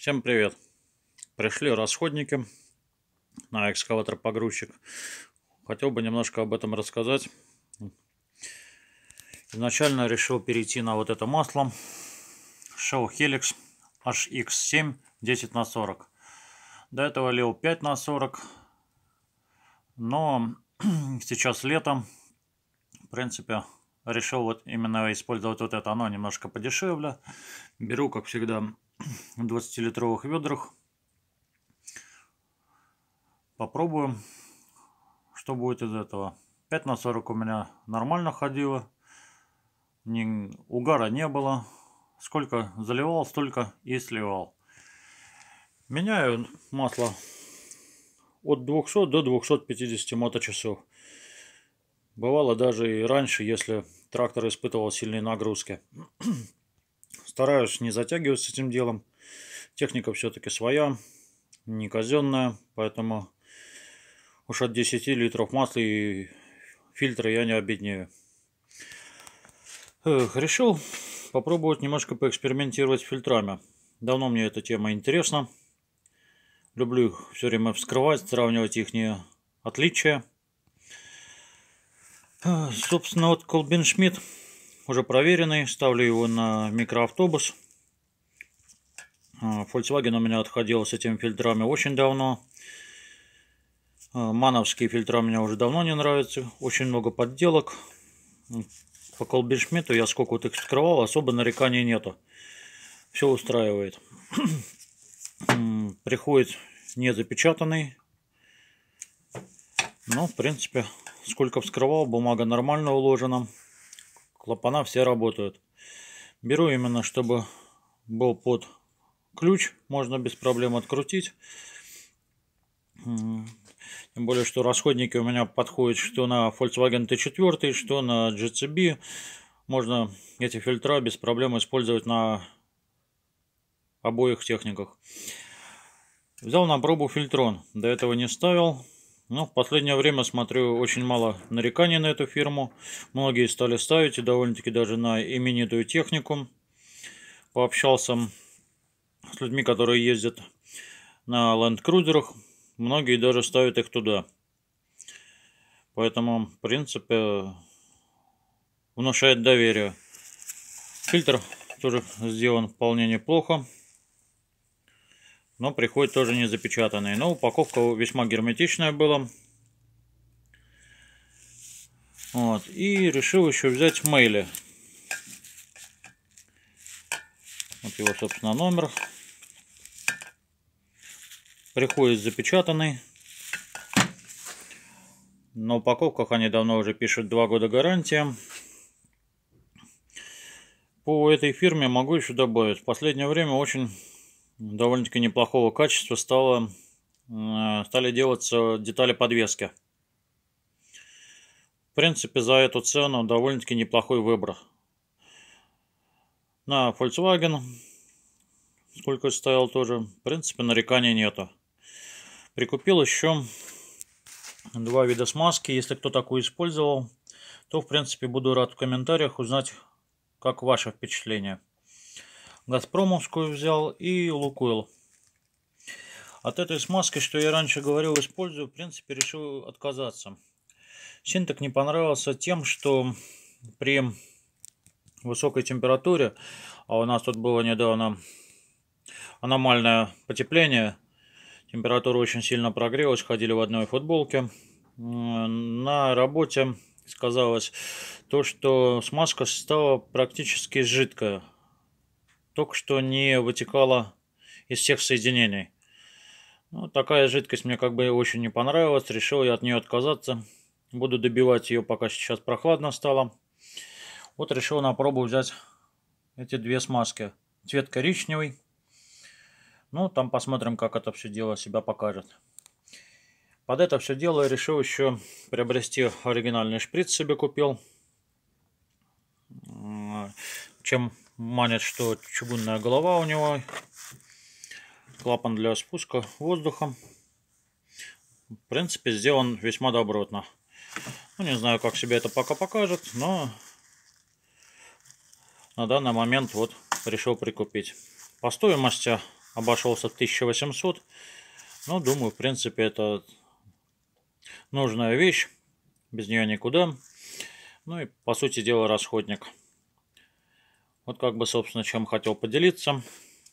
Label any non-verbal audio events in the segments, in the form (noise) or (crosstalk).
Всем привет! Пришли расходники на экскаватор-погрузчик. Хотел бы немножко об этом рассказать. Изначально решил перейти на вот это масло Shell Helix HX7 10 на 40. До этого лил 5 на 40. Но (clears throat) сейчас летом, в принципе, решил вот именно использовать вот это. Оно немножко подешевле. Беру, как всегда, 20-литровых ведрах. Попробуем, что будет из этого. 5 на 40 у меня нормально ходило. Ни, угара не было. Сколько заливал, столько и сливал. Меняю масло от 200 до 250 моточасов. Бывало даже и раньше, если трактор испытывал сильные нагрузки. Стараюсь не затягивать с этим делом. Техника все-таки своя, не казенная, поэтому уж от 10 литров масла и фильтра я не обеднею. Эх, решил попробовать немножко поэкспериментировать с фильтрами. Давно мне эта тема интересна. Люблю их все время вскрывать, сравнивать их отличия. Собственно, вот Колбин Шмидт уже проверенный. Ставлю его на микроавтобус. А, Volkswagen у меня отходил с этими фильтрами очень давно. А, Мановские фильтра мне уже давно не нравятся. Очень много подделок. По Колбершмиту я сколько вот их скрывал, особо нареканий нету. Все устраивает. (clears throat) Приходит не запечатанный. Но, ну, в принципе, сколько вскрывал, бумага нормально уложена клапана все работают. Беру именно, чтобы был под ключ, можно без проблем открутить. Тем более, что расходники у меня подходят что на Volkswagen T4, что на GCB. Можно эти фильтра без проблем использовать на обоих техниках. Взял на пробу фильтрон. До этого не ставил. Ну, в последнее время смотрю очень мало нареканий на эту фирму. Многие стали ставить и довольно-таки даже на именитую технику. Пообщался с людьми, которые ездят на ленд-крузерах. Многие даже ставят их туда. Поэтому, в принципе, внушает доверие. Фильтр тоже сделан вполне неплохо но приходит тоже не запечатанные. Но упаковка весьма герметичная была. Вот. И решил еще взять мейли. Вот его, собственно, номер. Приходит запечатанный. На упаковках они давно уже пишут 2 года гарантия. По этой фирме могу еще добавить. В последнее время очень довольно-таки неплохого качества стало, э, стали делаться детали подвески. В принципе, за эту цену довольно-таки неплохой выбор. На Volkswagen, сколько стоял тоже, в принципе, нареканий нету. Прикупил еще два вида смазки. Если кто такую использовал, то, в принципе, буду рад в комментариях узнать, как ваше впечатление. Газпромовскую взял и Лукойл. От этой смазки, что я раньше говорил, использую, в принципе, решил отказаться. Синтек не понравился тем, что при высокой температуре, а у нас тут было недавно аномальное потепление, температура очень сильно прогрелась, ходили в одной футболке. На работе сказалось то, что смазка стала практически жидкая только что не вытекала из всех соединений. Ну, такая жидкость мне как бы очень не понравилась, решил я от нее отказаться. Буду добивать ее, пока сейчас прохладно стало. Вот решил на пробу взять эти две смазки. Цвет коричневый. Ну, там посмотрим, как это все дело себя покажет. Под это все дело решил еще приобрести оригинальный шприц себе купил. Чем Манят, что чугунная голова у него, клапан для спуска воздухом. В принципе, сделан весьма добротно. Ну, не знаю, как себя это пока покажет, но на данный момент вот решил прикупить. По стоимости обошелся в 1800. Но думаю, в принципе, это нужная вещь. Без нее никуда. Ну и, по сути дела, расходник. Вот как бы, собственно, чем хотел поделиться.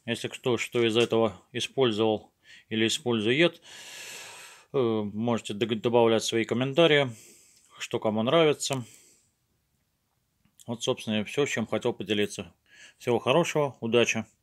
Если кто что из этого использовал или использует, э, можете добавлять свои комментарии, что кому нравится. Вот, собственно, все, чем хотел поделиться. Всего хорошего, удачи!